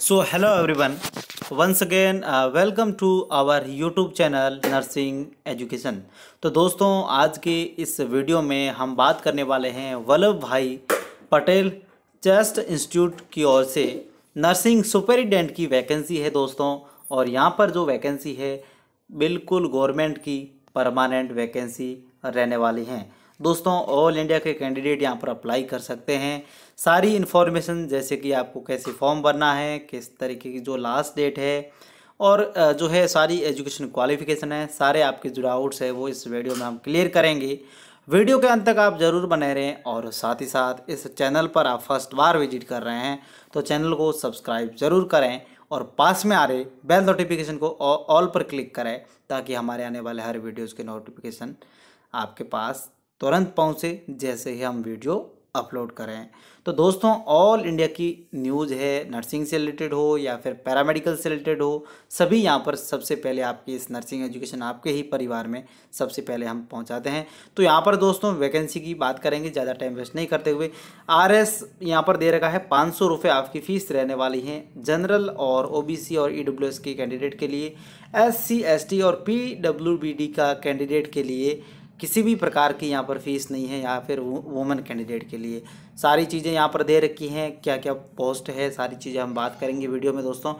so hello everyone once again welcome to our YouTube channel nursing education तो दोस्तों आज की इस वीडियो में हम बात करने वाले हैं वल्लभ भाई पटेल चेस्ट इंस्टीट्यूट की ओर से नर्सिंग सुपरिटेंडेंट की वैकेंसी है दोस्तों और यहाँ पर जो वैकेंसी है बिल्कुल गवर्नमेंट की परमानेंट वैकेंसी रहने वाली हैं दोस्तों ऑल इंडिया के कैंडिडेट यहाँ पर अप्लाई कर सकते हैं सारी इन्फॉर्मेशन जैसे कि आपको कैसे फॉर्म भरना है किस तरीके की जो लास्ट डेट है और जो है सारी एजुकेशन क्वालिफिकेशन है सारे आपके जो डाउट्स है वो इस वीडियो में हम क्लियर करेंगे वीडियो के अंत तक आप ज़रूर बने रहें और साथ ही साथ इस चैनल पर आप फर्स्ट बार विजिट कर रहे हैं तो चैनल को सब्सक्राइब ज़रूर करें और पास में आ रहे बेल नोटिफिकेशन को ऑल पर क्लिक करें ताकि हमारे आने वाले हर वीडियोज़ के नोटिफिकेशन आपके पास तुरंत पहुँचे जैसे ही हम वीडियो अपलोड करें तो दोस्तों ऑल इंडिया की न्यूज़ है नर्सिंग से रिलेटेड हो या फिर पैरामेडिकल से रिलेटेड हो सभी यहाँ पर सबसे पहले आपकी इस नर्सिंग एजुकेशन आपके ही परिवार में सबसे पहले हम पहुँचाते हैं तो यहाँ पर दोस्तों वैकेंसी की बात करेंगे ज़्यादा टाइम वेस्ट नहीं करते हुए आर एस यहाँ पर दे रखा है पाँच सौ रुपये आपकी फ़ीस रहने वाली है जनरल और ओ बी सी और ई डब्ल्यू एस के कैंडिडेट के लिए एस सी एस टी और पी डब्ल्यू बी डी का कैंडिडेट के लिए किसी भी प्रकार की यहाँ पर फ़ीस नहीं है या फिर वुमेन कैंडिडेट के लिए सारी चीज़ें यहाँ पर दे रखी हैं क्या क्या पोस्ट है सारी चीज़ें हम बात करेंगे वीडियो में दोस्तों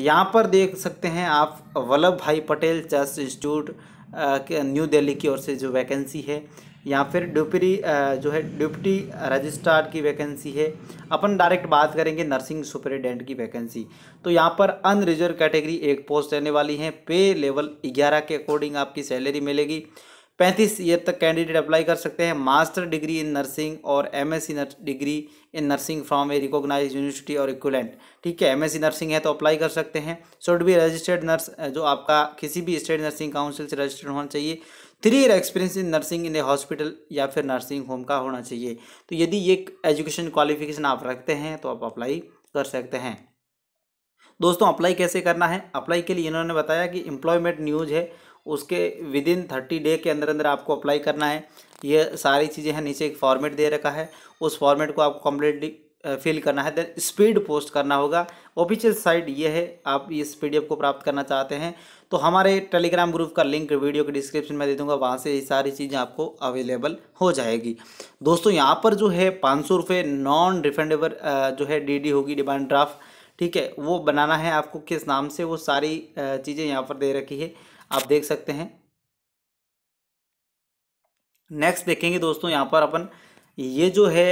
यहाँ पर देख सकते हैं आप वल्लभ भाई पटेल चर्च इंस्टीट्यूट न्यू दिल्ली की ओर से जो वैकेंसी है या फिर डिप्टी जो है डिप्टी रजिस्ट्रार की वैकेंसी है अपन डायरेक्ट बात करेंगे नर्सिंग सुपरिटेंडेंट की वैकेंसी तो यहाँ पर अनरिजर्व कैटेगरी एक पोस्ट रहने वाली है पे लेवल ग्यारह के अकॉर्डिंग आपकी सैलरी मिलेगी पैंतीस ईयर तक कैंडिडेट अप्लाई कर सकते हैं मास्टर डिग्री इन नर्सिंग और M S degree in nursing from a recognize university और इक्वलेंट ठीक है एम एस नर्सिंग है तो अप्लाई कर सकते हैं शुड बी रजिस्टर्ड नर्स जो आपका किसी भी स्टेट नर्सिंग काउंसिल से रजिस्टर्ड होना चाहिए three year experience in nursing in a hospital या फिर नर्सिंग होम का होना चाहिए तो यदि ये एजुकेशन क्वालिफिकेशन आप रखते हैं तो आप अप्लाई कर सकते हैं दोस्तों अप्लाई कैसे करना है अप्लाई के लिए इन्होंने बताया कि एम्प्लॉयमेंट न्यूज़ है उसके विद इन थर्टी डे के अंदर अंदर आपको अप्लाई करना है ये सारी चीज़ें हैं नीचे एक फॉर्मेट दे रखा है उस फॉर्मेट को आपको कम्प्लीटली फिल करना है देन स्पीड पोस्ट करना होगा ऑफिशियल साइट ये है आप इस पी को प्राप्त करना चाहते हैं तो हमारे टेलीग्राम ग्रुप का लिंक वीडियो के डिस्क्रिप्शन में दे दूंगा वहाँ से ये सारी चीज़ें आपको अवेलेबल हो जाएगी दोस्तों यहाँ पर जो है पाँच सौ रुपये नॉन रिफंडेबल जो है डीडी होगी डिमांड ड्राफ्ट ठीक है वो बनाना है आपको किस नाम से वो सारी चीज़ें यहाँ पर दे रखी है आप देख सकते हैं नेक्स्ट देखेंगे दोस्तों यहाँ पर अपन ये जो है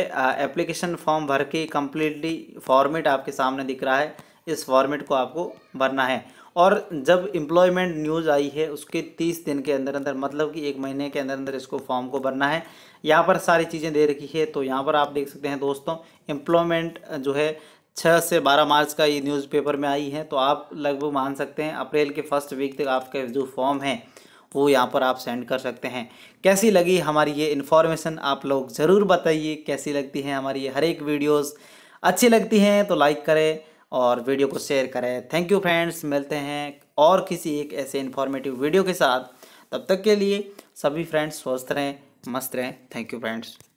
एप्लीकेशन फॉर्म भर के कम्प्लीटली फॉर्मेट आपके सामने दिख रहा है इस फॉर्मेट को आपको भरना है और जब एम्प्लॉयमेंट न्यूज़ आई है उसके तीस दिन के अंदर अंदर मतलब कि एक महीने के अंदर अंदर इसको फॉर्म को भरना है यहाँ पर सारी चीज़ें दे रखी है तो यहाँ पर आप देख सकते हैं दोस्तों एम्प्लॉयमेंट जो है छः से बारह मार्च का ये न्यूज़पेपर में आई है तो आप लगभग मान सकते हैं अप्रैल के फर्स्ट वीक तक आपके जो फॉर्म है वो यहाँ पर आप सेंड कर सकते हैं कैसी लगी हमारी ये इन्फॉर्मेशन आप लोग ज़रूर बताइए कैसी लगती है हमारी ये हर एक वीडियोस अच्छी लगती हैं तो लाइक करें और वीडियो को शेयर करें थैंक यू फ्रेंड्स मिलते हैं और किसी एक ऐसे इन्फॉर्मेटिव वीडियो के साथ तब तक के लिए सभी फ्रेंड्स स्वस्थ रहें मस्त रहें थैंक यू फ्रेंड्स